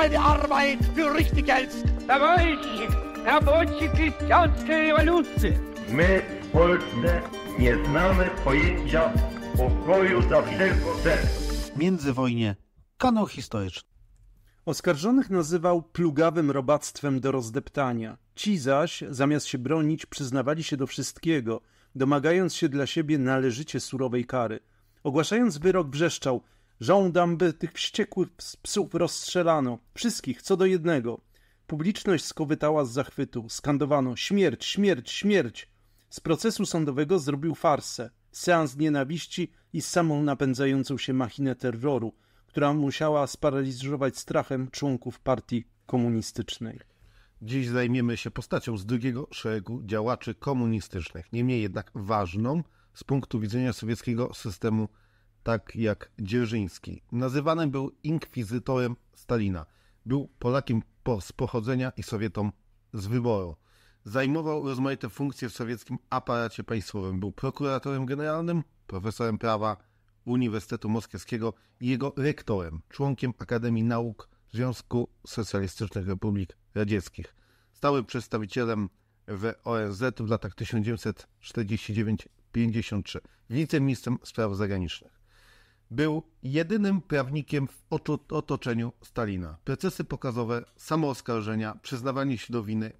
eine Arbeit für richtig Geld. Dawajcie, robocie krystiańskiej rewolucji. My, Polsce, nie znamy pojęcia pokoju za wszelką cenę. Międzywojnie. Kanał historyczny. Oskarżonych nazywał plugawym robactwem do rozdeptania. Ci zaś, zamiast się bronić, przyznawali się do wszystkiego, domagając się dla siebie należycie surowej kary. Ogłaszając wyrok, wrzeszczał – Żądam, by tych wściekłych psów rozstrzelano, wszystkich co do jednego. Publiczność skowytała z zachwytu, skandowano śmierć, śmierć, śmierć. Z procesu sądowego zrobił farsę, seans nienawiści i samą napędzającą się machinę terroru, która musiała sparaliżować strachem członków partii komunistycznej. Dziś zajmiemy się postacią z drugiego szeregu działaczy komunistycznych, niemniej jednak ważną z punktu widzenia sowieckiego systemu tak jak Dzierżyński. Nazywany był inkwizytorem Stalina. Był Polakiem z pochodzenia i Sowietą z wyboru. Zajmował rozmaite funkcje w sowieckim aparacie państwowym. Był prokuratorem generalnym, profesorem prawa Uniwersytetu Moskiewskiego i jego rektorem, członkiem Akademii Nauk Związku Socjalistycznych Republik Radzieckich. Stałym przedstawicielem w ONZ w latach 1949-53. Wiceministrem Spraw Zagranicznych. Był jedynym prawnikiem w otoczeniu Stalina. Procesy pokazowe, samooskarżenia, przyznawanie się do winy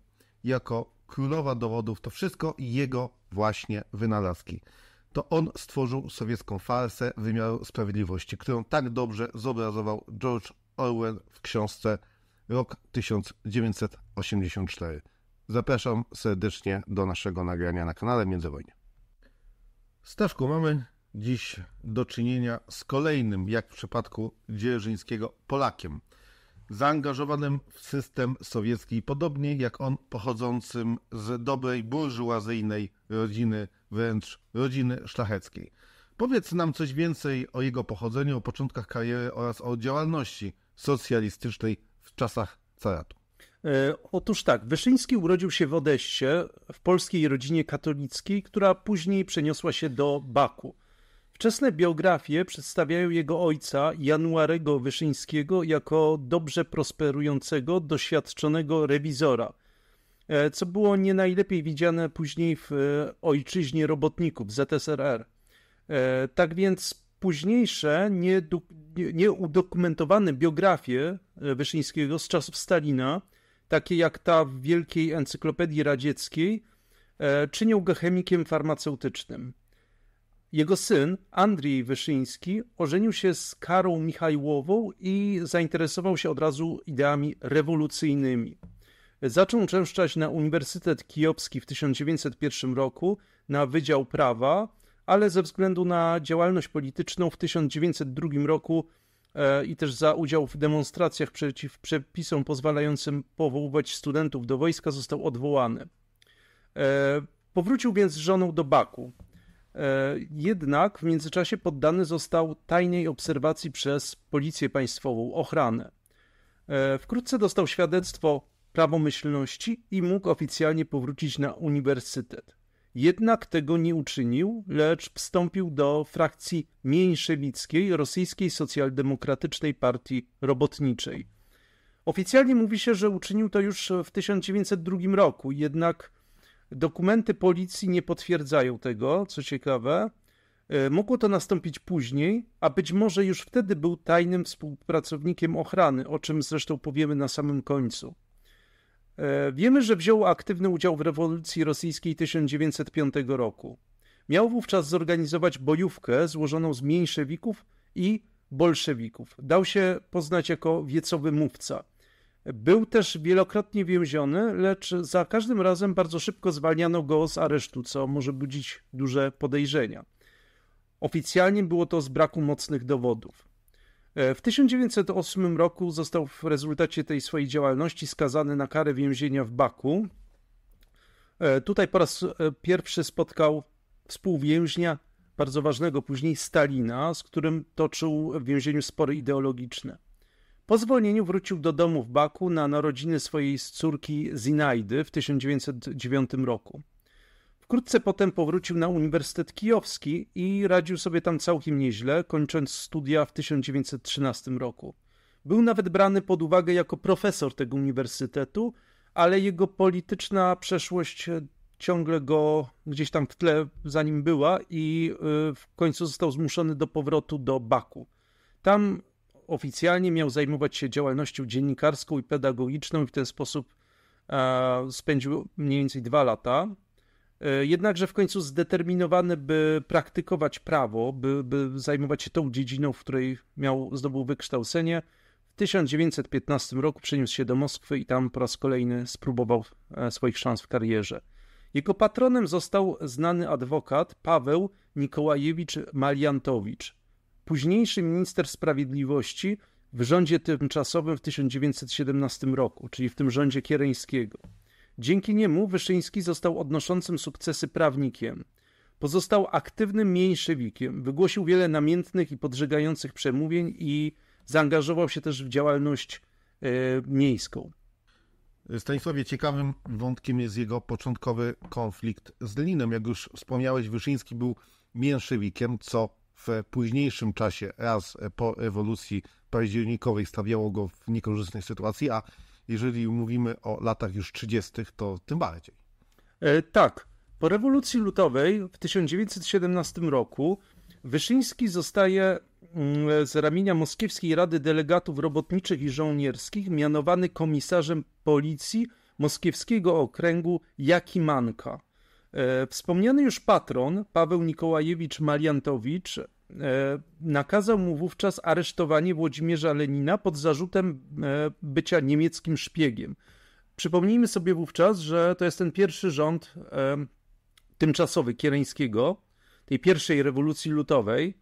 jako królowa dowodów to wszystko jego właśnie wynalazki. To on stworzył sowiecką farsę wymiaru sprawiedliwości, którą tak dobrze zobrazował George Orwell w książce Rok 1984. Zapraszam serdecznie do naszego nagrania na kanale Międzywojnie. Staszku, mamy dziś do czynienia z kolejnym, jak w przypadku Dzierżyńskiego, Polakiem, zaangażowanym w system sowiecki, podobnie jak on pochodzącym z dobrej, burżuazyjnej rodziny, wręcz rodziny szlacheckiej. Powiedz nam coś więcej o jego pochodzeniu, o początkach kariery oraz o działalności socjalistycznej w czasach caratu. E, otóż tak, Wyszyński urodził się w Odeście w polskiej rodzinie katolickiej, która później przeniosła się do Baku. Wczesne biografie przedstawiają jego ojca, Januarego Wyszyńskiego, jako dobrze prosperującego, doświadczonego rewizora, e, co było nie najlepiej widziane później w e, ojczyźnie robotników ZSRR. E, tak więc późniejsze, nieudokumentowane biografie Wyszyńskiego z czasów Stalina, takie jak ta w Wielkiej Encyklopedii Radzieckiej, czynią go chemikiem farmaceutycznym. Jego syn, Andrii Wyszyński, ożenił się z Karą Michajłową i zainteresował się od razu ideami rewolucyjnymi. Zaczął częszczać na Uniwersytet Kijowski w 1901 roku na Wydział Prawa, ale ze względu na działalność polityczną w 1902 roku e, i też za udział w demonstracjach przeciw przepisom pozwalającym powoływać studentów do wojska został odwołany. E, powrócił więc z żoną do Baku. E, jednak w międzyczasie poddany został tajnej obserwacji przez Policję Państwową, ochranę. E, wkrótce dostał świadectwo prawomyślności i mógł oficjalnie powrócić na uniwersytet. Jednak tego nie uczynił, lecz wstąpił do frakcji mniejszewickiej Rosyjskiej Socjaldemokratycznej Partii Robotniczej. Oficjalnie mówi się, że uczynił to już w 1902 roku, jednak Dokumenty policji nie potwierdzają tego, co ciekawe. E, mogło to nastąpić później, a być może już wtedy był tajnym współpracownikiem ochrany, o czym zresztą powiemy na samym końcu. E, wiemy, że wziął aktywny udział w rewolucji rosyjskiej 1905 roku. Miał wówczas zorganizować bojówkę złożoną z mniejszewików i bolszewików. Dał się poznać jako wiecowy mówca. Był też wielokrotnie więziony, lecz za każdym razem bardzo szybko zwalniano go z aresztu, co może budzić duże podejrzenia. Oficjalnie było to z braku mocnych dowodów. E, w 1908 roku został w rezultacie tej swojej działalności skazany na karę więzienia w Baku. E, tutaj po raz e, pierwszy spotkał współwięźnia, bardzo ważnego później Stalina, z którym toczył w więzieniu spory ideologiczne. Po zwolnieniu wrócił do domu w Baku na narodziny swojej córki Zinaidy w 1909 roku. Wkrótce potem powrócił na Uniwersytet Kijowski i radził sobie tam całkiem nieźle, kończąc studia w 1913 roku. Był nawet brany pod uwagę jako profesor tego uniwersytetu, ale jego polityczna przeszłość ciągle go gdzieś tam w tle za nim była i y, w końcu został zmuszony do powrotu do Baku. Tam Oficjalnie miał zajmować się działalnością dziennikarską i pedagogiczną i w ten sposób e, spędził mniej więcej dwa lata. E, jednakże w końcu zdeterminowany, by praktykować prawo, by, by zajmować się tą dziedziną, w której miał zdobył wykształcenie, w 1915 roku przeniósł się do Moskwy i tam po raz kolejny spróbował e, swoich szans w karierze. Jego patronem został znany adwokat Paweł Nikołajewicz Maliantowicz późniejszy minister sprawiedliwości w rządzie tymczasowym w 1917 roku, czyli w tym rządzie Kiereńskiego. Dzięki niemu Wyszyński został odnoszącym sukcesy prawnikiem. Pozostał aktywnym mniejszewikiem, wygłosił wiele namiętnych i podżegających przemówień i zaangażował się też w działalność e, miejską. Stanisławie, ciekawym wątkiem jest jego początkowy konflikt z Linem, Jak już wspomniałeś, Wyszyński był mięszywikiem, co w późniejszym czasie, raz po rewolucji październikowej, stawiało go w niekorzystnej sytuacji, a jeżeli mówimy o latach już 30., to tym bardziej. E, tak. Po rewolucji lutowej w 1917 roku Wyszyński zostaje mm, z ramienia Moskiewskiej Rady Delegatów Robotniczych i Żołnierskich mianowany komisarzem policji Moskiewskiego Okręgu Jakimanka. E, wspomniany już patron, Paweł Nikołajewicz Maliantowicz, e, nakazał mu wówczas aresztowanie Włodzimierza Lenina pod zarzutem e, bycia niemieckim szpiegiem. Przypomnijmy sobie wówczas, że to jest ten pierwszy rząd tymczasowy Kiereńskiego, tej pierwszej rewolucji lutowej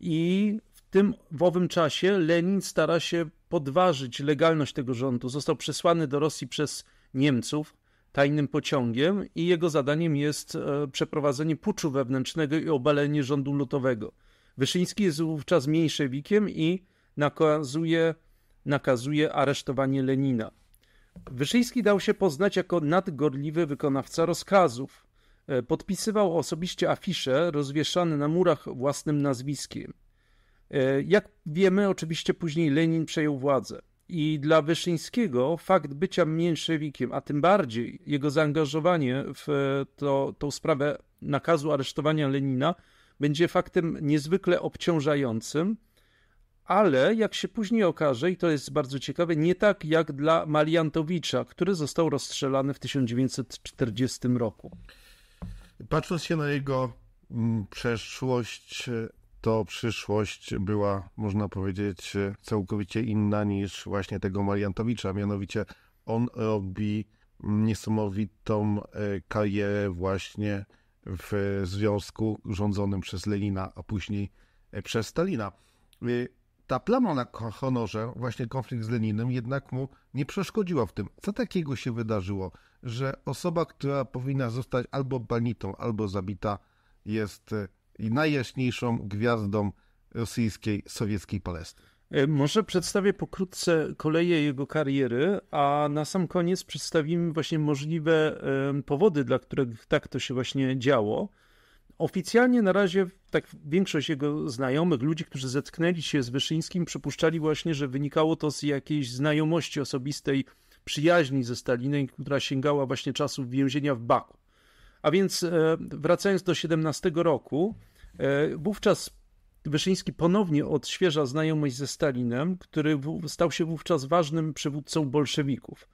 i w tym w owym czasie Lenin stara się podważyć legalność tego rządu. Został przesłany do Rosji przez Niemców, tajnym pociągiem i jego zadaniem jest e, przeprowadzenie puczu wewnętrznego i obalenie rządu lutowego. Wyszyński jest wówczas mniejszewikiem i nakazuje, nakazuje aresztowanie Lenina. Wyszyński dał się poznać jako nadgorliwy wykonawca rozkazów. E, podpisywał osobiście afisze rozwieszane na murach własnym nazwiskiem. E, jak wiemy, oczywiście później Lenin przejął władzę. I dla Wyszyńskiego fakt bycia mniejszewikiem, a tym bardziej jego zaangażowanie w e, to, tą sprawę nakazu aresztowania Lenina, będzie faktem niezwykle obciążającym, ale jak się później okaże, i to jest bardzo ciekawe, nie tak jak dla Maliantowicza, który został rozstrzelany w 1940 roku. Patrząc się na jego mm, przeszłość to przyszłość była, można powiedzieć, całkowicie inna niż właśnie tego Mariantowicza. Mianowicie on robi niesamowitą e, karierę właśnie w związku rządzonym przez Lenina, a później e, przez Stalina. E, ta plama na honorze, właśnie konflikt z Leninem, jednak mu nie przeszkodziła w tym. Co takiego się wydarzyło, że osoba, która powinna zostać albo banitą, albo zabita, jest najjaśniejszą gwiazdą rosyjskiej, sowieckiej Palestyny. E, może przedstawię pokrótce koleje jego kariery, a na sam koniec przedstawimy właśnie możliwe powody, dla których tak to się właśnie działo. Oficjalnie na razie tak większość jego znajomych, ludzi, którzy zetknęli się z Wyszyńskim, przypuszczali właśnie, że wynikało to z jakiejś znajomości osobistej, przyjaźni ze Stalinem, która sięgała właśnie czasów więzienia w Baku. A więc e, wracając do 17 roku, E, wówczas Wyszyński ponownie odświeża znajomość ze Stalinem, który stał się wówczas ważnym przywódcą bolszewików.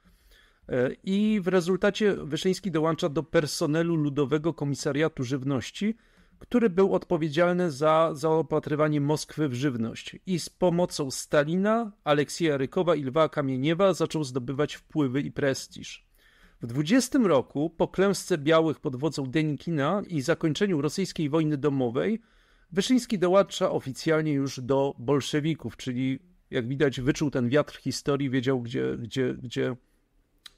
E, I w rezultacie Wyszyński dołącza do personelu Ludowego Komisariatu Żywności, który był odpowiedzialny za zaopatrywanie Moskwy w żywność i z pomocą Stalina, Aleksieja Rykowa i Lwa Kamieniewa zaczął zdobywać wpływy i prestiż. W 20 roku, po klęsce białych pod wodzą Denikina i zakończeniu rosyjskiej wojny domowej, Wyszyński dołącza oficjalnie już do bolszewików, czyli jak widać wyczuł ten wiatr historii, wiedział gdzie, gdzie, gdzie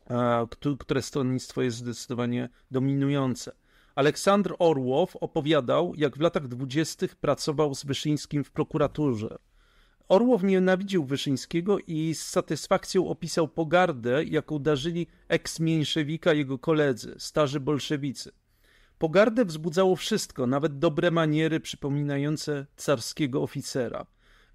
a, e, które stronnictwo jest zdecydowanie dominujące. Aleksandr Orłow opowiadał, jak w latach dwudziestych pracował z Wyszyńskim w prokuraturze. Orłow nienawidził Wyszyńskiego i z satysfakcją opisał pogardę, jaką darzyli eks-mniejszewika jego koledzy, starzy bolszewicy. Pogardę wzbudzało wszystko, nawet dobre maniery przypominające carskiego oficera.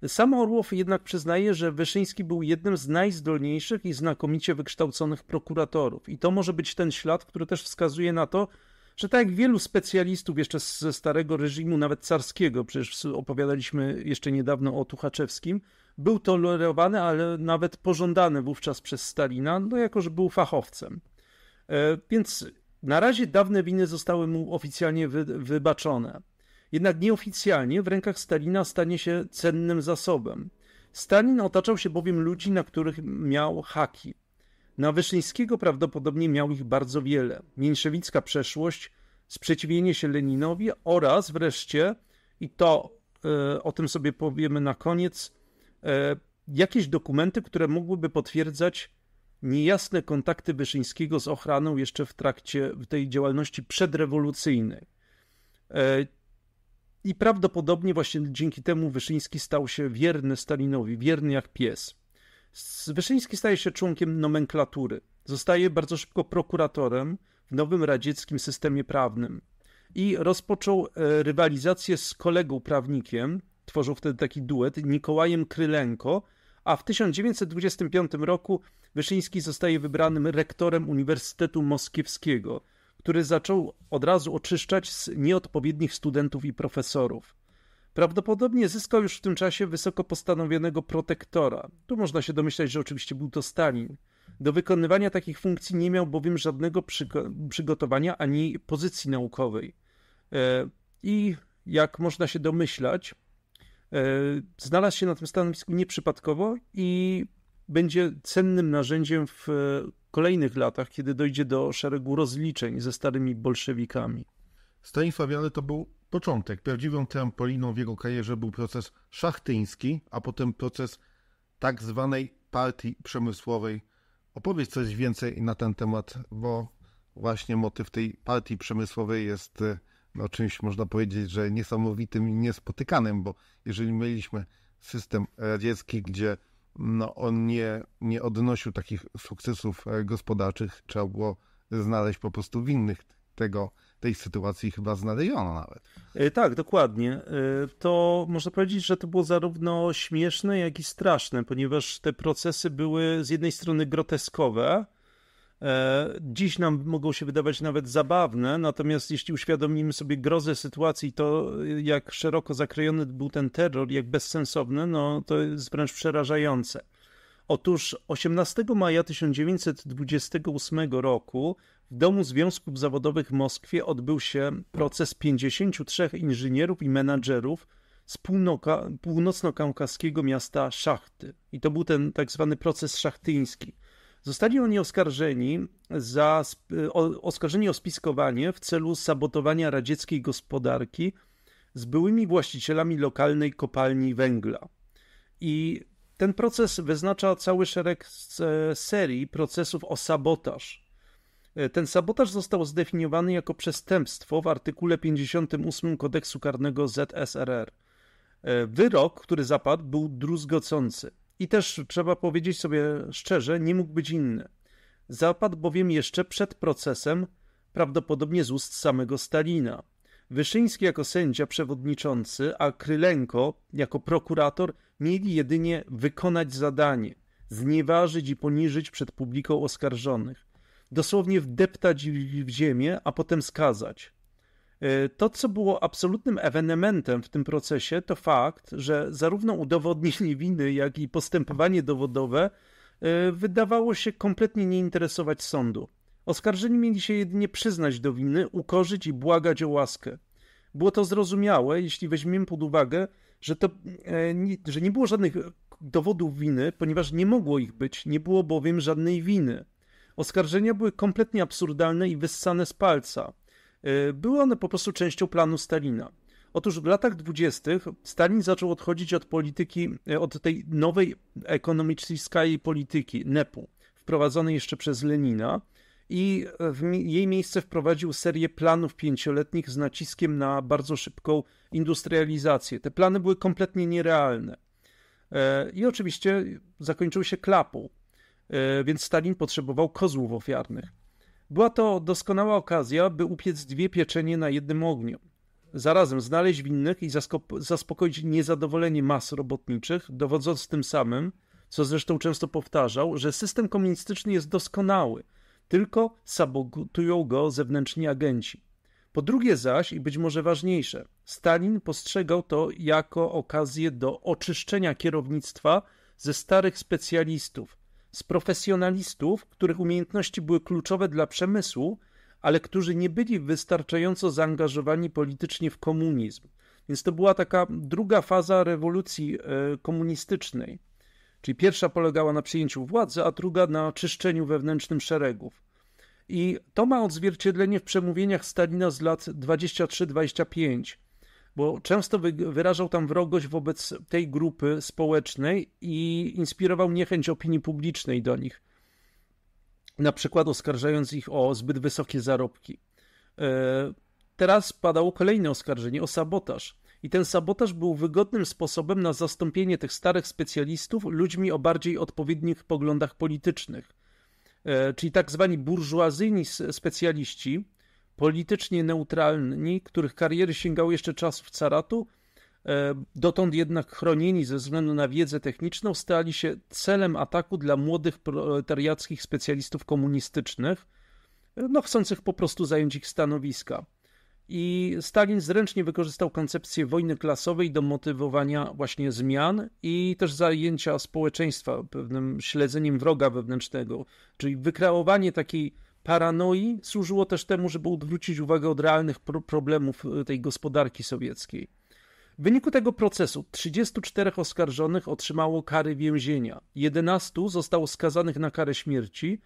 Sam Orłow jednak przyznaje, że Wyszyński był jednym z najzdolniejszych i znakomicie wykształconych prokuratorów. I to może być ten ślad, który też wskazuje na to, że tak jak wielu specjalistów jeszcze ze starego reżimu, nawet carskiego, przecież opowiadaliśmy jeszcze niedawno o Tuchaczewskim, był tolerowany, ale nawet pożądany wówczas przez Stalina, no jako że był fachowcem. E, więc na razie dawne winy zostały mu oficjalnie wybaczone. Jednak nieoficjalnie w rękach Stalina stanie się cennym zasobem. Stalin otaczał się bowiem ludzi, na których miał haki. Na Wyszyńskiego prawdopodobnie miał ich bardzo wiele. Mniejszewicka przeszłość, sprzeciwienie się Leninowi oraz wreszcie, i to e, o tym sobie powiemy na koniec, e, jakieś dokumenty, które mogłyby potwierdzać niejasne kontakty Wyszyńskiego z ochraną jeszcze w trakcie tej działalności przedrewolucyjnej. E, I prawdopodobnie właśnie dzięki temu Wyszyński stał się wierny Stalinowi, wierny jak pies. Wyszyński staje się członkiem nomenklatury. Zostaje bardzo szybko prokuratorem w nowym radzieckim systemie prawnym i rozpoczął e, rywalizację z kolegą prawnikiem, tworzył wtedy taki duet, Nikołajem Krylenko, a w 1925 roku Wyszyński zostaje wybranym rektorem Uniwersytetu Moskiewskiego, który zaczął od razu oczyszczać z nieodpowiednich studentów i profesorów. Prawdopodobnie zyskał już w tym czasie wysoko postanowionego protektora. Tu można się domyślać, że oczywiście był to Stalin. Do wykonywania takich funkcji nie miał bowiem żadnego przygotowania ani pozycji naukowej. E, I jak można się domyślać, e, znalazł się na tym stanowisku nieprzypadkowo i będzie cennym narzędziem w e, kolejnych latach, kiedy dojdzie do szeregu rozliczeń ze starymi bolszewikami. Stanisław Jany to był początek. Prawdziwą trampoliną w jego karierze był proces szachtyński, a potem proces tak zwanej partii przemysłowej. Opowiedz coś więcej na ten temat, bo właśnie motyw tej partii przemysłowej jest e, no, czymś, można powiedzieć, że niesamowitym i niespotykanym, bo jeżeli mieliśmy system radziecki, gdzie no, on nie, nie odnosił takich sukcesów e, gospodarczych, trzeba było znaleźć po prostu winnych tego tej sytuacji chyba znaleziono nawet. E, tak, dokładnie. E, to można powiedzieć, że to było zarówno śmieszne, jak i straszne, ponieważ te procesy były z jednej strony groteskowe, e, Dziś nam mogą się wydawać nawet zabawne, natomiast jeśli uświadomimy sobie grozę sytuacji, to jak szeroko zakrojony był ten terror, jak bezsensowny, no to jest wręcz przerażające. Otóż 18 maja 1928 roku w Domu Związków Zawodowych w Moskwie odbył się proces 53 inżynierów i menadżerów z północno-kaukaskiego miasta Szachty. I to był ten tak zwany proces szachtyński. Zostali oni oskarżeni, za, o, oskarżeni o spiskowanie w celu sabotowania radzieckiej gospodarki z byłymi właścicielami lokalnej kopalni węgla. I ten proces wyznacza cały szereg serii procesów o sabotaż E, ten sabotaż został zdefiniowany jako przestępstwo w artykule 58 kodeksu karnego ZSRR. E, wyrok, który zapadł, był druzgocący. I też trzeba powiedzieć sobie szczerze, nie mógł być inny. Zapadł bowiem jeszcze przed procesem, prawdopodobnie z ust samego Stalina. Wyszyński jako sędzia przewodniczący, a Krylenko jako prokurator mieli jedynie wykonać zadanie, znieważyć i poniżyć przed publiką oskarżonych dosłownie wdeptać w ziemię, a potem skazać. E, to, co było absolutnym ewenementem w tym procesie, to fakt, że zarówno udowodnienie winy, jak i postępowanie dowodowe e, wydawało się kompletnie nie interesować sądu. Oskarżeni mieli się jedynie przyznać do winy, ukorzyć i błagać o łaskę. Było to zrozumiałe, jeśli weźmiemy pod uwagę, że, to, e, że nie było żadnych dowodów winy, ponieważ nie mogło ich być, nie było bowiem żadnej winy. Oskarżenia były kompletnie absurdalne i wyssane z palca. E, były one po prostu częścią planu Stalina. Otóż w latach dwudziestych Stalin zaczął odchodzić od polityki, e, od tej nowej ekonomicznej polityki NEP-u, wprowadzonej jeszcze przez Lenina, i w jej miejsce wprowadził serię planów pięcioletnich z naciskiem na bardzo szybką industrializację. Te plany były kompletnie nierealne. E, I oczywiście zakończył się klapą. E, więc Stalin potrzebował kozłów ofiarnych. Była to doskonała okazja, by upiec dwie pieczenie na jednym ogniu. Zarazem znaleźć winnych i zaspokoić niezadowolenie mas robotniczych, dowodząc tym samym, co zresztą często powtarzał, że system komunistyczny jest doskonały, tylko sabotują go zewnętrzni agenci. Po drugie zaś, i być może ważniejsze, Stalin postrzegał to jako okazję do oczyszczenia kierownictwa ze starych specjalistów, z profesjonalistów, których umiejętności były kluczowe dla przemysłu, ale którzy nie byli wystarczająco zaangażowani politycznie w komunizm. Więc to była taka druga faza rewolucji e, komunistycznej. Czyli pierwsza polegała na przyjęciu władzy, a druga na czyszczeniu wewnętrznym szeregów. I to ma odzwierciedlenie w przemówieniach Stalina z lat 23-25 bo często wyrażał tam wrogość wobec tej grupy społecznej i inspirował niechęć opinii publicznej do nich, na przykład oskarżając ich o zbyt wysokie zarobki. E, teraz padało kolejne oskarżenie o sabotaż. I ten sabotaż był wygodnym sposobem na zastąpienie tych starych specjalistów ludźmi o bardziej odpowiednich poglądach politycznych. E, czyli tak zwani burżuazyjni specjaliści, politycznie neutralni, których kariery sięgały jeszcze czasów caratu, e, dotąd jednak chronieni ze względu na wiedzę techniczną, stali się celem ataku dla młodych proletariackich specjalistów komunistycznych, e, no chcących po prostu zająć ich stanowiska. I Stalin zręcznie wykorzystał koncepcję wojny klasowej do motywowania właśnie zmian i też zajęcia społeczeństwa pewnym śledzeniem wroga wewnętrznego, czyli wykreowanie takiej paranoi służyło też temu, żeby odwrócić uwagę od realnych pro problemów y, tej gospodarki sowieckiej. W wyniku tego procesu 34 oskarżonych otrzymało kary więzienia, 11 zostało skazanych na karę śmierci,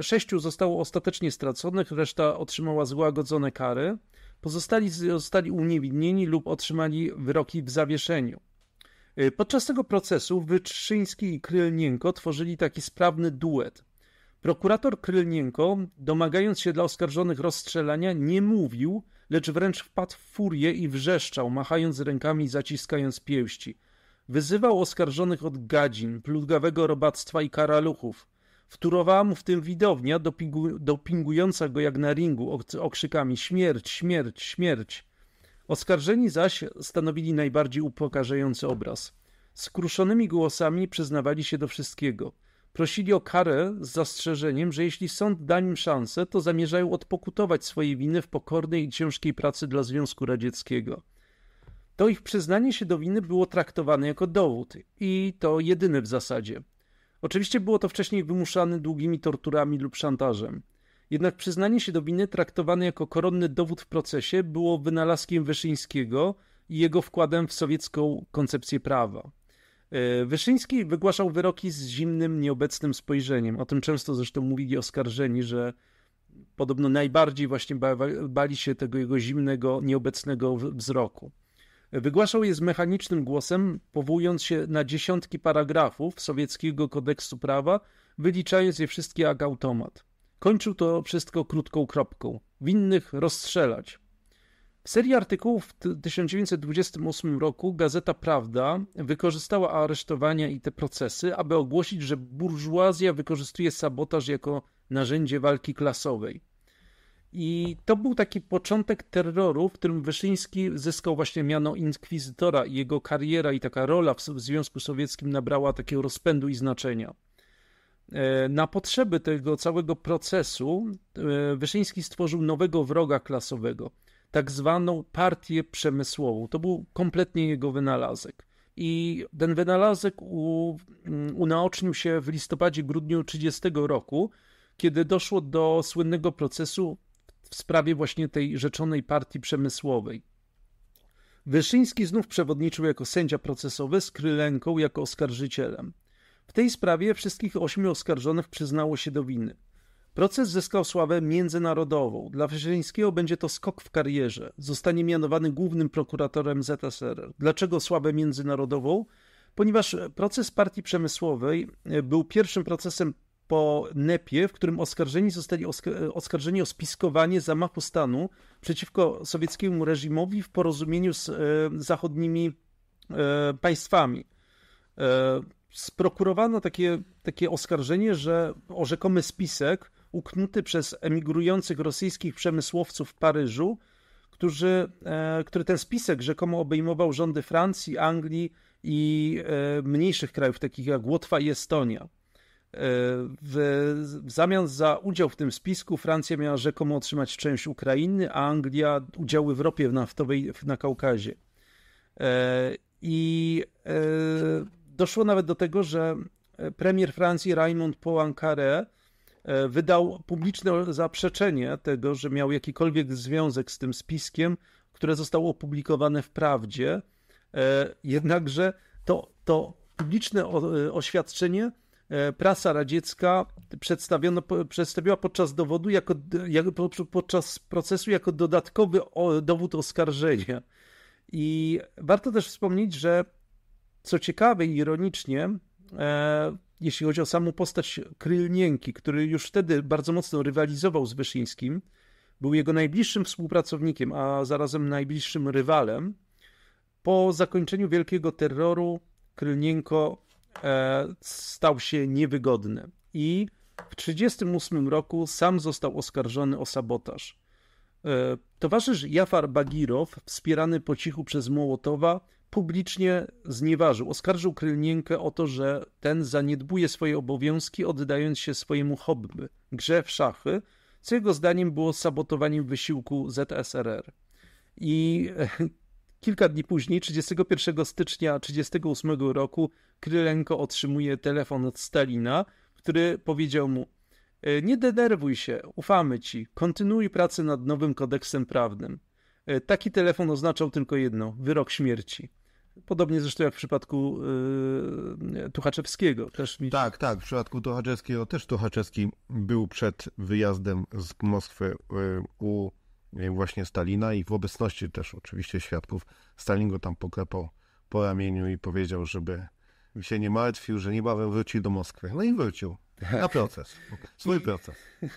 6 y, zostało ostatecznie straconych, reszta otrzymała złagodzone kary, pozostali zostali uniewinnieni lub otrzymali wyroki w zawieszeniu. Y, podczas tego procesu Wytrzyński i Krylnienko tworzyli taki sprawny duet – Prokurator Krylnienko, domagając się dla oskarżonych rozstrzelania, nie mówił, lecz wręcz wpadł w furię i wrzeszczał, machając rękami i zaciskając pięści. Wyzywał oskarżonych od gadzin, plugawego robactwa i karaluchów. Wturowała mu w tym widownia, dopingu, dopingująca go jak na ringu okrzykami śmierć, śmierć, śmierć. Oskarżeni zaś stanowili najbardziej upokarzający obraz. Skruszonymi głosami przyznawali się do wszystkiego – Prosili o karę z zastrzeżeniem, że jeśli sąd da im szansę, to zamierzają odpokutować swoje winy w pokornej i ciężkiej pracy dla Związku Radzieckiego. To ich przyznanie się do winy było traktowane jako dowód i to jedyny w zasadzie. Oczywiście było to wcześniej wymuszane długimi torturami lub szantażem. Jednak przyznanie się do winy traktowane jako koronny dowód w procesie było wynalazkiem Wyszyńskiego i jego wkładem w sowiecką koncepcję prawa. E, Wyszyński wygłaszał wyroki z zimnym, nieobecnym spojrzeniem. O tym często zresztą mówili oskarżeni, że podobno najbardziej właśnie bali się tego jego zimnego, nieobecnego wzroku. Wygłaszał je z mechanicznym głosem, powołując się na dziesiątki paragrafów sowieckiego kodeksu prawa, wyliczając je wszystkie jak automat. Kończył to wszystko krótką kropką. Winnych rozstrzelać. W serii artykułów w 1928 roku gazeta Prawda wykorzystała aresztowania i te procesy, aby ogłosić, że burżuazja wykorzystuje sabotaż jako narzędzie walki klasowej. I to był taki początek terroru, w którym Wyszyński zyskał właśnie miano inkwizytora i jego kariera i taka rola w Związku Sowieckim nabrała takiego rozpędu i znaczenia. E, na potrzeby tego całego procesu e, Wyszyński stworzył nowego wroga klasowego – tak zwaną partię przemysłową. To był kompletnie jego wynalazek. I ten wynalazek u, mm, unaocznił się w listopadzie, grudniu 30 roku, kiedy doszło do słynnego procesu w sprawie właśnie tej rzeczonej partii przemysłowej. Wyszyński znów przewodniczył jako sędzia procesowy, Skrylenką jako oskarżycielem. W tej sprawie wszystkich ośmiu oskarżonych przyznało się do winy. Proces zyskał sławę międzynarodową. Dla Wyszyńskiego będzie to skok w karierze. Zostanie mianowany głównym prokuratorem ZSRR. Dlaczego sławę międzynarodową? Ponieważ proces partii przemysłowej e, był pierwszym procesem po NEP-ie, w którym oskarżeni zostali e, oskarżeni o spiskowanie zamachu stanu przeciwko sowieckiemu reżimowi w porozumieniu z e, zachodnimi państwami sprokurowano takie, takie oskarżenie, że o rzekomy spisek uknuty przez emigrujących rosyjskich przemysłowców w Paryżu, którzy, e, który ten spisek rzekomo obejmował rządy Francji, Anglii i e, mniejszych krajów, takich jak Łotwa i Estonia. E, w, zamian za udział w tym spisku Francja miała rzekomo otrzymać część Ukrainy, a Anglia udziały w ropie naftowej na Kaukazie. I doszło nawet do tego, że premier Francji Raymond Poincaré E, wydał publiczne zaprzeczenie tego, że miał jakikolwiek związek z tym spiskiem, które zostało opublikowane w prawdzie. E, jednakże to, to publiczne e, oświadczenie prasa radziecka przedstawiono, przedstawiła podczas dowodu, jako, jako podczas procesu, jako dodatkowy dowód oskarżenia. I warto też wspomnieć, że co ciekawe i ironicznie, jeśli chodzi o samą postać Krylnienki, który już wtedy bardzo mocno rywalizował z Wyszyńskim, był jego najbliższym współpracownikiem, a zarazem najbliższym rywalem. Po zakończeniu Wielkiego Terroru Krylnienko e, stał się niewygodny i w 1938 roku sam został oskarżony o sabotaż. E, towarzysz Jafar Bagirow, wspierany po cichu przez Mołotowa, publicznie znieważył. Oskarżył Krylnienkę o to, że ten zaniedbuje swoje obowiązki, oddając się swojemu hobby, grze w szachy, co jego zdaniem było sabotowaniem wysiłku ZSRR. I kilka dni później, 31 stycznia 1938 roku, Krylenko otrzymuje telefon od Stalina, który powiedział mu: e, Nie denerwuj się, ufamy ci, kontynuuj pracę nad nowym kodeksem prawnym. E, taki telefon oznaczał tylko jedno wyrok śmierci. Podobnie zresztą jak w przypadku y, Tuchaczewskiego. Też mi... Tak, tak. W przypadku Tuchaczewskiego też Tuchaczewski był przed wyjazdem z Moskwy y, u y, właśnie Stalina i w obecności też oczywiście świadków Stalin go tam poklepał po ramieniu i powiedział, żeby się nie martwił, że niebawem wróci do Moskwy. No i wrócił. Na proces. Swój proces.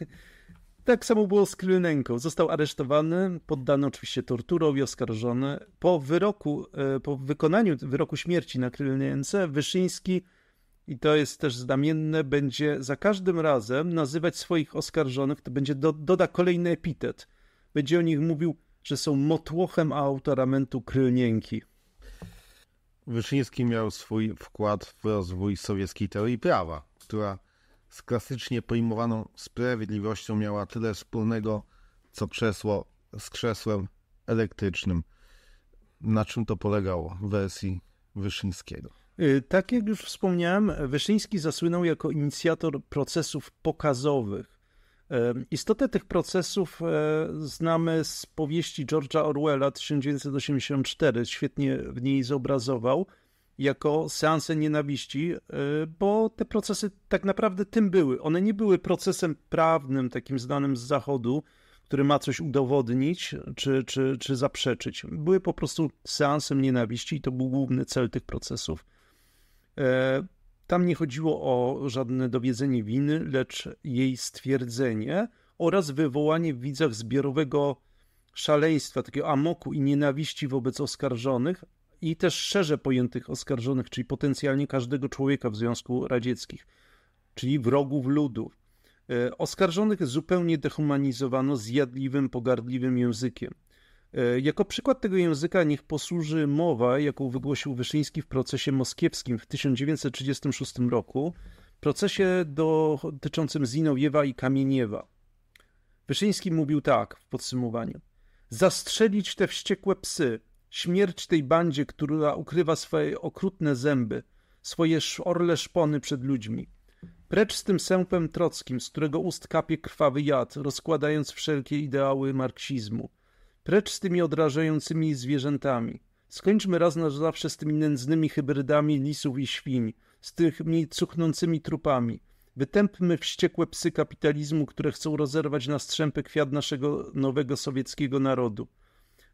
Tak samo było z Krylenenką. Został aresztowany, poddany oczywiście torturom i oskarżony. Po wyroku, e, po wykonaniu wyroku śmierci na Krylenience, Wyszyński, i to jest też znamienne, będzie za każdym razem nazywać swoich oskarżonych, to będzie do, doda kolejny epitet. Będzie o nich mówił, że są motłochem autoramentu Krylnienki. Wyszyński miał swój wkład w rozwój sowieckiej teorii prawa, która z klasycznie pojmowaną sprawiedliwością miała tyle wspólnego, co krzesło z krzesłem elektrycznym. Na czym to polegało w wersji Wyszyńskiego? Y, tak jak już wspomniałem, Wyszyński zasłynął jako inicjator procesów pokazowych. Y, istotę tych procesów y, znamy z powieści George'a Orwella 1984, świetnie w niej zobrazował jako seanse nienawiści, e, bo te procesy tak naprawdę tym były. One nie były procesem prawnym, takim znanym z Zachodu, który ma coś udowodnić czy, czy, czy zaprzeczyć. Były po prostu seansem nienawiści i to był główny cel tych procesów. E, tam nie chodziło o żadne dowiedzenie winy, lecz jej stwierdzenie oraz wywołanie w widzach zbiorowego szaleństwa, takiego amoku i nienawiści wobec oskarżonych, i też szerzej pojętych oskarżonych, czyli potencjalnie każdego człowieka w Związku Radzieckich, czyli wrogów ludu. E, oskarżonych zupełnie dehumanizowano zjadliwym, pogardliwym językiem. E, jako przykład tego języka niech posłuży mowa, jaką wygłosił Wyszyński w procesie moskiewskim w 1936 roku, procesie dotyczącym Zinowiewa i Kamieniewa. Wyszyński mówił tak w podsumowaniu. Zastrzelić te wściekłe psy, Śmierć tej bandzie, która ukrywa swoje okrutne zęby, swoje orle szpony przed ludźmi. Precz z tym sępem trockim, z którego ust kapie krwawy jad, rozkładając wszelkie ideały marksizmu. Precz z tymi odrażającymi zwierzętami. Skończmy raz na zawsze z tymi nędznymi hybrydami lisów i świń, z tymi cuchnącymi trupami. Wytępmy wściekłe psy kapitalizmu, które chcą rozerwać na strzępy kwiat naszego nowego sowieckiego narodu.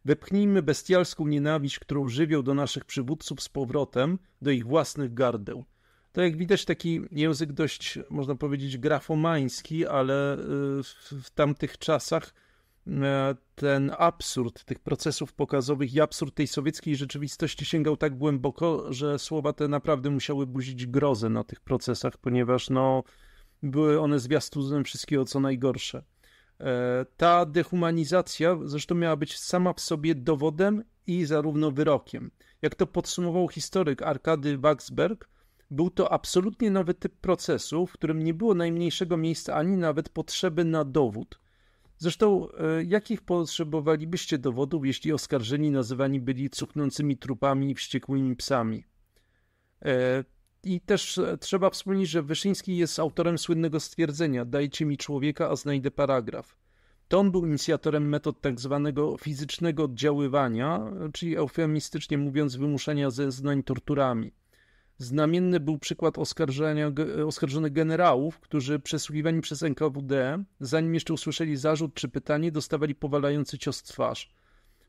Wepchnijmy bestialską nienawiść, którą żywią do naszych przywódców z powrotem, do ich własnych gardeł. To jak widać taki język dość, można powiedzieć, grafomański, ale y, w tamtych czasach y, ten absurd tych procesów pokazowych i absurd tej sowieckiej rzeczywistości sięgał tak głęboko, że słowa te naprawdę musiały budzić grozę na tych procesach, ponieważ no, były one zwiastunem wszystkiego co najgorsze. E, ta dehumanizacja zresztą miała być sama w sobie dowodem i zarówno wyrokiem. Jak to podsumował historyk Arkady Waksberg, był to absolutnie nowy typ procesu, w którym nie było najmniejszego miejsca ani nawet potrzeby na dowód. Zresztą, e, jakich potrzebowalibyście dowodów, jeśli oskarżeni nazywani byli cuchnącymi trupami i wściekłymi psami? E, i też e, trzeba wspomnieć, że Wyszyński jest autorem słynnego stwierdzenia: Dajcie mi człowieka, a znajdę paragraf. To on był inicjatorem metod tak zwanego fizycznego oddziaływania, e, czyli eufemistycznie mówiąc, wymuszenia zeznań torturami. Znamienny był przykład oskarżenia, e, oskarżonych generałów, którzy przesłuchiwani przez NKWD, zanim jeszcze usłyszeli zarzut czy pytanie, dostawali powalający cios w twarz.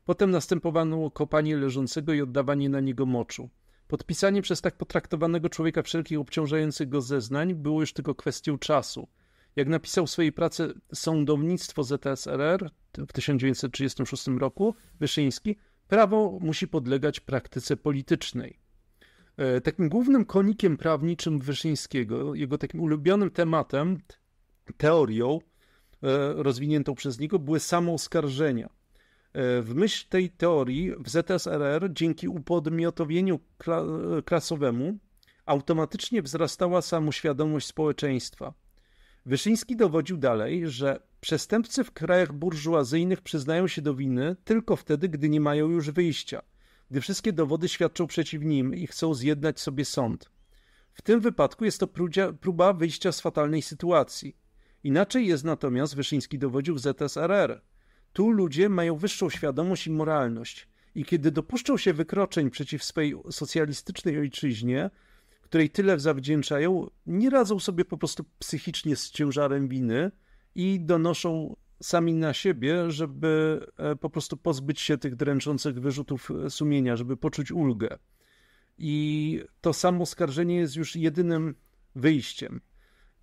Potem następowano kopanie leżącego i oddawanie na niego moczu. Podpisanie przez tak potraktowanego człowieka wszelkich obciążających go zeznań było już tylko kwestią czasu. Jak napisał w swojej pracy Sądownictwo ZSRR w 1936 roku, Wyszyński, prawo musi podlegać praktyce politycznej. E, takim głównym konikiem prawniczym Wyszyńskiego, jego takim ulubionym tematem, teorią e, rozwiniętą przez niego były samooskarżenia. E, w myśl tej teorii w ZSRR dzięki upodmiotowieniu klasowemu automatycznie wzrastała samoświadomość społeczeństwa. Wyszyński dowodził dalej, że przestępcy w krajach burżuazyjnych przyznają się do winy tylko wtedy, gdy nie mają już wyjścia, gdy wszystkie dowody świadczą przeciw nim i chcą zjednać sobie sąd. W tym wypadku jest to próba wyjścia z fatalnej sytuacji. Inaczej jest natomiast Wyszyński dowodził w ZSRR – tu ludzie mają wyższą świadomość i moralność. I kiedy dopuszczą się wykroczeń przeciw swojej socjalistycznej ojczyźnie, której tyle zawdzięczają, nie radzą sobie po prostu psychicznie z ciężarem winy i donoszą sami na siebie, żeby e, po prostu pozbyć się tych dręczących wyrzutów e, sumienia, żeby poczuć ulgę. I to samo skarżenie jest już jedynym wyjściem.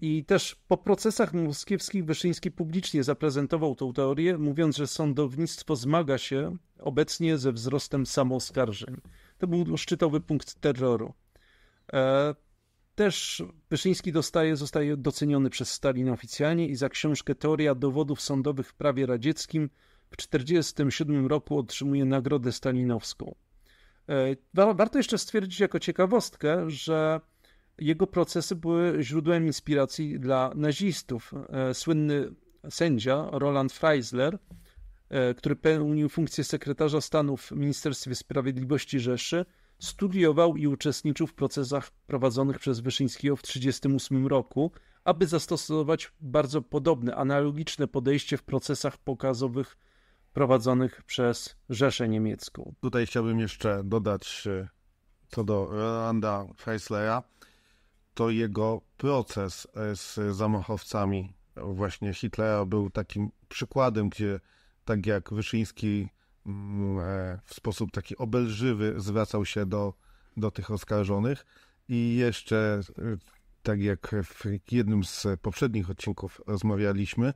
I też po procesach moskiewskich Wyszyński publicznie zaprezentował tę teorię, mówiąc, że sądownictwo zmaga się obecnie ze wzrostem samooskarżeń. To był szczytowy punkt terroru. E, też Wyszyński dostaje, zostaje doceniony przez Stalina oficjalnie i za książkę Teoria dowodów sądowych w prawie radzieckim w 1947 roku otrzymuje nagrodę stalinowską. E, warto jeszcze stwierdzić jako ciekawostkę, że jego procesy były źródłem inspiracji dla nazistów. E, słynny sędzia Roland Freisler, e, który pełnił funkcję sekretarza stanu w Ministerstwie Sprawiedliwości Rzeszy, studiował i uczestniczył w procesach prowadzonych przez Wyszyńskiego w 1938 roku, aby zastosować bardzo podobne, analogiczne podejście w procesach pokazowych prowadzonych przez Rzeszę Niemiecką. Tutaj chciałbym jeszcze dodać e, co do Rolanda Freislera, to jego proces e, z zamachowcami właśnie Hitlera był takim przykładem, gdzie tak jak Wyszyński mm, e, w sposób taki obelżywy zwracał się do, do tych oskarżonych i jeszcze e, tak jak w jednym z poprzednich odcinków rozmawialiśmy,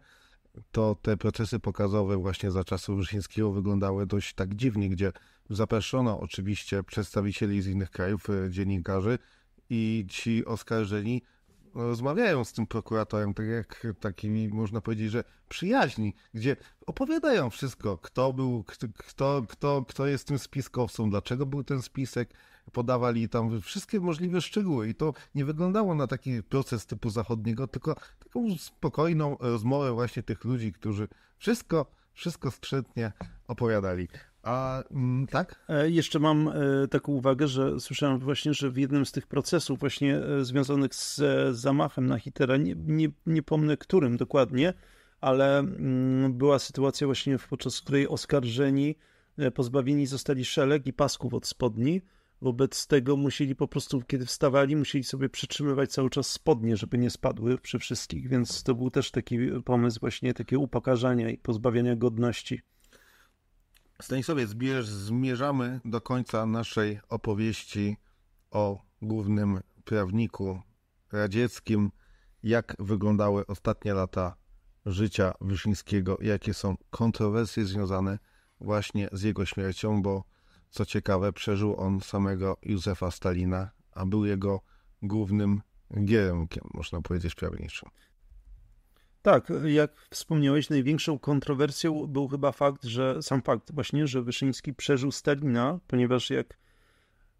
to te procesy pokazowe właśnie za czasów Wyszyńskiego wyglądały dość tak dziwnie, gdzie zapraszono oczywiście przedstawicieli z innych krajów, dziennikarzy, i ci oskarżeni no, rozmawiają z tym prokuratorem, tak jak takimi, można powiedzieć, że przyjaźni, gdzie opowiadają wszystko, kto był, kto, kto, kto jest tym spiskowcą, dlaczego był ten spisek, podawali tam wszystkie możliwe szczegóły i to nie wyglądało na taki proces typu zachodniego, tylko taką spokojną rozmowę właśnie tych ludzi, którzy wszystko, wszystko skrzętnie opowiadali. A mm, tak? E, jeszcze mam e, taką uwagę, że słyszałem właśnie, że w jednym z tych procesów właśnie e, związanych z zamachem na Hitlera, nie, nie, nie pomnę którym dokładnie, ale mm, była sytuacja właśnie podczas której oskarżeni pozbawieni zostali szelek i pasków od spodni. Wobec tego musieli po prostu, kiedy wstawali, musieli sobie przytrzymywać cały czas spodnie, żeby nie spadły przy wszystkich, więc to był też taki pomysł właśnie takie upokarzania i pozbawienia godności. Stanisławie, zbierz, zmierzamy do końca naszej opowieści o głównym prawniku radzieckim, jak wyglądały ostatnie lata życia Wyszyńskiego, jakie są kontrowersje związane właśnie z jego śmiercią, bo co ciekawe, przeżył on samego Józefa Stalina, a był jego głównym gieremkiem, można powiedzieć, prawniczym. Tak, jak wspomniałeś, największą kontrowersją był chyba fakt, że sam fakt właśnie, że Wyszyński przeżył Stalina, ponieważ jak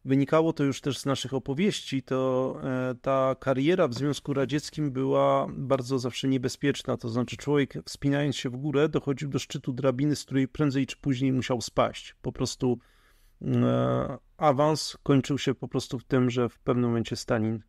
wynikało to już też z naszych opowieści, to e, ta kariera w Związku Radzieckim była bardzo zawsze niebezpieczna. To znaczy, człowiek wspinając się w górę, dochodził do szczytu drabiny, z której prędzej czy później musiał spaść. Po prostu e, awans kończył się po prostu w tym, że w pewnym momencie Stalin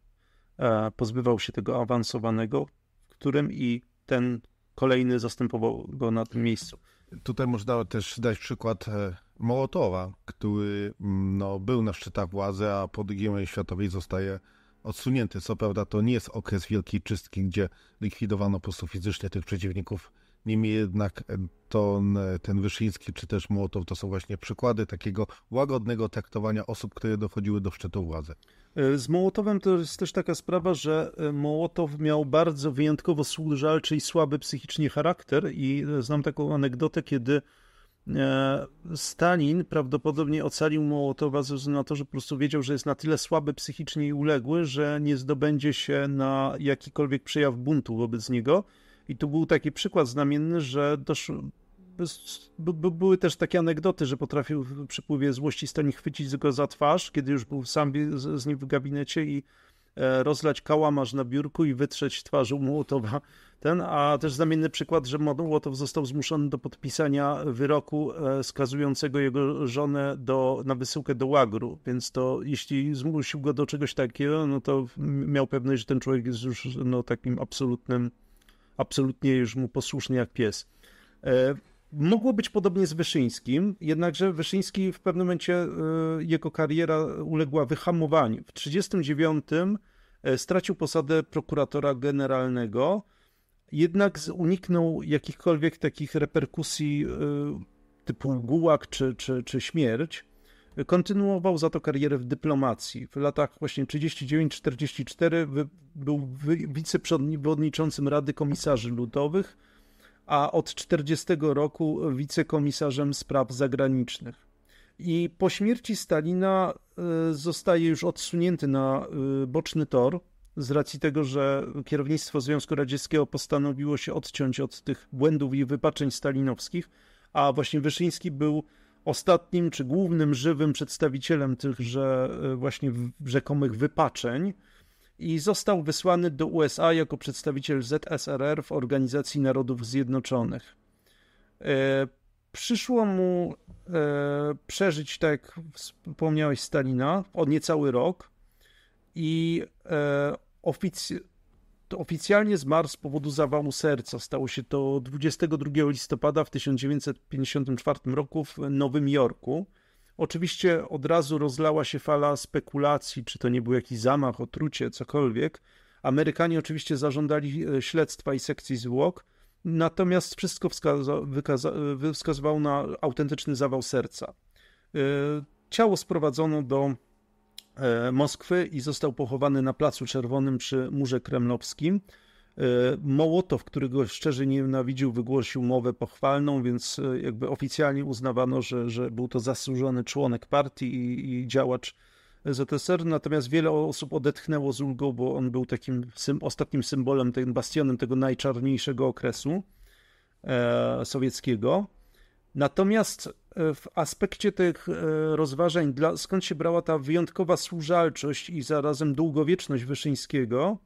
e, pozbywał się tego awansowanego, w którym i ten kolejny zastępował go na tym miejscu. Tutaj można też dać przykład e, Mołotowa, który mm, no, był na szczytach władzy, a po II światowej zostaje odsunięty. Co prawda to nie jest okres wielkiej czystki, gdzie likwidowano po prostu fizycznie tych przeciwników. Niemniej jednak e, to, ten Wyszyński czy też Mołotow to są właśnie przykłady takiego łagodnego traktowania osób, które dochodziły do szczytu władzy. E, z Mołotowem to jest też taka sprawa, że e, Mołotow miał bardzo wyjątkowo służalczy i słaby psychicznie charakter i e, znam taką anegdotę, kiedy Stalin prawdopodobnie ocalił Mołotowa ze względu na to, że po prostu wiedział, że jest na tyle słaby psychicznie i uległy, że nie zdobędzie się na jakikolwiek przejaw buntu wobec niego. I tu był taki przykład znamienny, że doszło, były też takie anegdoty, że potrafił w przypływie złości stanie chwycić go za twarz, kiedy już był sam z nim w gabinecie i e, rozlać kałamarz na biurku i wytrzeć u Mołotowa ten, a też znamienny przykład, że Mołotow został zmuszony do podpisania wyroku e, skazującego jego żonę do, na wysyłkę do łagru, więc to jeśli zmusił go do czegoś takiego, no to miał pewność, że ten człowiek jest już no, takim absolutnym, absolutnie już mu posłuszny jak pies. E, Mogło być podobnie z Wyszyńskim, jednakże Wyszyński w pewnym momencie e, jego kariera uległa wyhamowaniu. W 1939 e, stracił posadę prokuratora generalnego, jednak uniknął jakichkolwiek takich reperkusji e, typu gułak czy, czy, czy śmierć. Kontynuował za to karierę w dyplomacji. W latach właśnie 39-44 był wiceprzewodniczącym Rady Komisarzy Ludowych a od 40 roku wicekomisarzem spraw zagranicznych. I po śmierci Stalina y, zostaje już odsunięty na y, boczny tor z racji tego, że kierownictwo Związku Radzieckiego postanowiło się odciąć od tych błędów i wypaczeń stalinowskich, a właśnie Wyszyński był ostatnim czy głównym żywym przedstawicielem tychże y, właśnie rzekomych wypaczeń i został wysłany do USA jako przedstawiciel ZSRR w Organizacji Narodów Zjednoczonych. E, przyszło mu e, przeżyć, tak jak wspomniałeś, Stalina o niecały rok i e, ofic- oficjalnie zmarł z powodu zawału serca. Stało się to 22 listopada w 1954 roku w Nowym Jorku. Oczywiście od razu rozlała się fala spekulacji, czy to nie był jakiś zamach, otrucie, cokolwiek. Amerykanie oczywiście zażądali e, śledztwa i sekcji zwłok, natomiast wszystko wskaza- e, wskazywało na autentyczny zawał serca. E, ciało sprowadzono do Moskwy i został pochowany na Placu Czerwonym przy Murze Kremlowskim. E, Mołotow, który go szczerze nienawidził, wygłosił mowę pochwalną, więc e, jakby oficjalnie uznawano, że, że był to zasłużony członek partii i, i działacz ZSR, natomiast wiele osób odetchnęło z ulgą, bo on był takim sym, ostatnim symbolem, tym bastionem tego najczarniejszego okresu e, sowieckiego. Natomiast e, w aspekcie tych rozważań, dla, skąd się brała ta wyjątkowa służalczość i zarazem długowieczność Wyszyńskiego,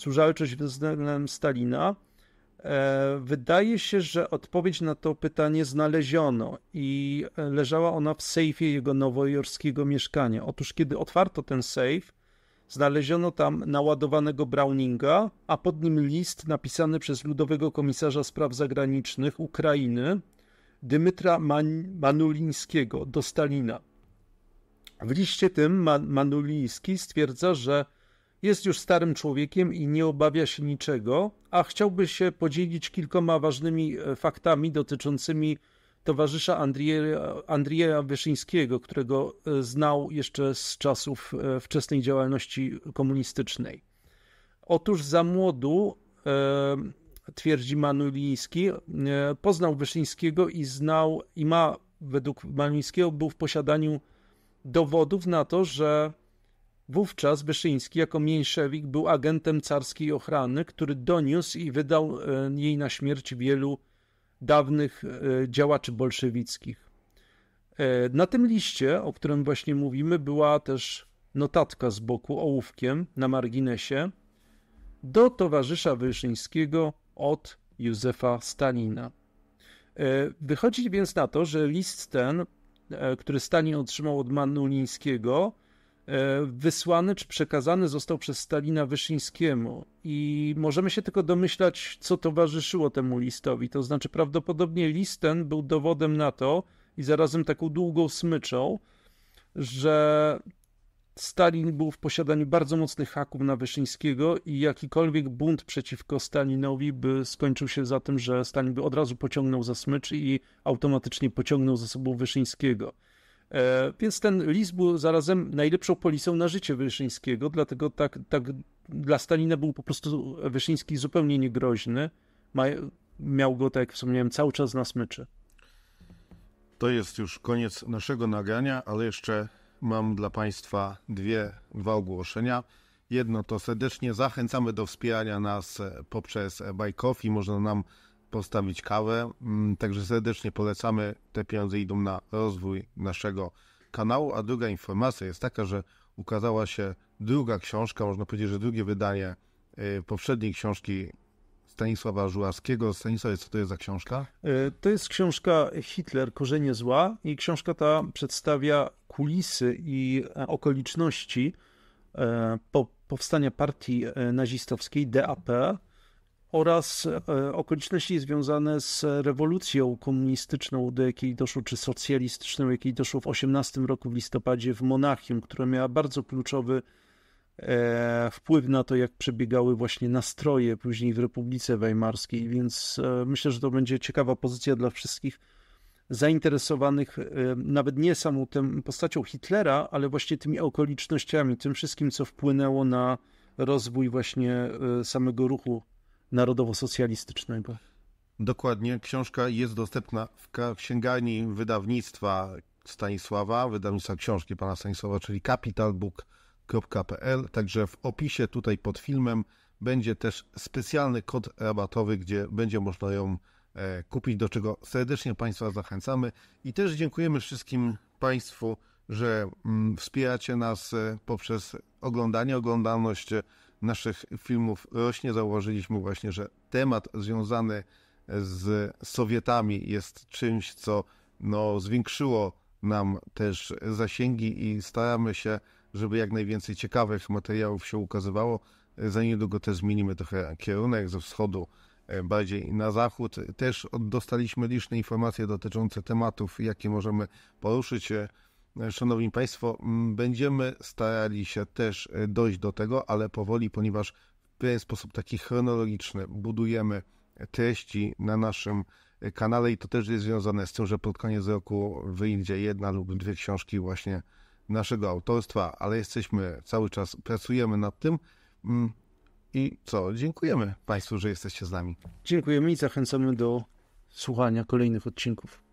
służalczość względem Stalina. E, wydaje się, że odpowiedź na to pytanie znaleziono i leżała ona w sejfie jego nowojorskiego mieszkania. Otóż, kiedy otwarto ten sejf, znaleziono tam naładowanego Browninga, a pod nim list napisany przez ludowego komisarza spraw zagranicznych Ukrainy Dymytra Man Manulińskiego do Stalina. W liście tym Man Manuliński stwierdza, że jest już starym człowiekiem i nie obawia się niczego, a chciałby się podzielić kilkoma ważnymi e, faktami dotyczącymi towarzysza Andrieja, Wyszyńskiego, którego e, znał jeszcze z czasów e, wczesnej działalności komunistycznej. Otóż za młodu, twierdzi Manuliński, poznał Wyszyńskiego i znał, i ma, według Manulińskiego, był w posiadaniu dowodów na to, że Wówczas Wyszyński jako mniejszewik był agentem carskiej ochrany, który doniósł i wydał e, jej na śmierć wielu dawnych e, działaczy bolszewickich. E, na tym liście, o którym właśnie mówimy, była też notatka z boku ołówkiem na marginesie do towarzysza Wyszyńskiego od Józefa Stalina. Wychodzi więc na to, że list ten, który Stalin otrzymał od Manulińskiego, E, wysłany czy przekazany został przez Stalina Wyszyńskiemu i możemy się tylko domyślać, co towarzyszyło temu listowi. To znaczy prawdopodobnie list ten był dowodem na to i zarazem taką długą smyczą, że Stalin był w posiadaniu bardzo mocnych haków na Wyszyńskiego i jakikolwiek bunt przeciwko Stalinowi by skończył się za tym, że Stalin by od razu pociągnął za smycz i automatycznie pociągnął za sobą Wyszyńskiego. E, więc ten list był zarazem najlepszą policją na życie Wyszyńskiego, dlatego tak, tak dla Stalina był po prostu Wyszyński zupełnie niegroźny. miał go, tak jak wspomniałem, cały czas na smyczy. To jest już koniec naszego nagrania, ale jeszcze mam dla Państwa dwie, dwa ogłoszenia. Jedno to serdecznie zachęcamy do wspierania nas poprzez bajkowi, Można nam postawić kawę. Mm, także serdecznie polecamy. Te pieniądze idą na rozwój naszego kanału. A druga informacja jest taka, że ukazała się druga książka, można powiedzieć, że drugie wydanie y, poprzedniej książki Stanisława Żuławskiego. Stanisław, co to jest za książka? Y, to jest książka Hitler, korzenie zła i książka ta przedstawia kulisy i e, okoliczności e, powstania partii e, nazistowskiej DAP, oraz e, okoliczności związane z rewolucją komunistyczną, do jakiej doszło, czy socjalistyczną, jakiej doszło w 18 roku w listopadzie w Monachium, która miała bardzo kluczowy e, wpływ na to, jak przebiegały właśnie nastroje później w Republice Weimarskiej, więc e, myślę, że to będzie ciekawa pozycja dla wszystkich zainteresowanych nawet nie samą tym postacią Hitlera, ale właśnie tymi okolicznościami, tym wszystkim, co wpłynęło na rozwój właśnie samego ruchu narodowo-socjalistycznego. Dokładnie. Książka jest dostępna w księgarni wydawnictwa Stanisława, wydawnictwa książki pana Stanisława, czyli capitalbook.pl. Także w opisie tutaj pod filmem będzie też specjalny kod rabatowy, gdzie będzie można ją e, kupić, do czego serdecznie Państwa zachęcamy. I też dziękujemy wszystkim Państwu, że mm, wspieracie nas e, poprzez oglądanie, oglądalność e, naszych filmów rośnie. Zauważyliśmy właśnie, że temat związany z Sowietami jest czymś, co no, zwiększyło nam też zasięgi i staramy się, żeby jak najwięcej ciekawych materiałów się ukazywało. Za niedługo też zmienimy trochę kierunek ze wschodu e, bardziej na zachód. Też dostaliśmy liczne informacje dotyczące tematów, jakie możemy poruszyć. E, Szanowni Państwo, będziemy starali się też e, dojść do tego, ale powoli, ponieważ w pewien sposób taki chronologiczny budujemy treści na naszym e, kanale i to też jest związane z tym, że pod koniec roku wyjdzie jedna lub dwie książki właśnie naszego autorstwa, ale jesteśmy cały czas, pracujemy nad tym. I co, dziękujemy Państwu, że jesteście z nami. Dziękujemy i zachęcamy do słuchania kolejnych odcinków.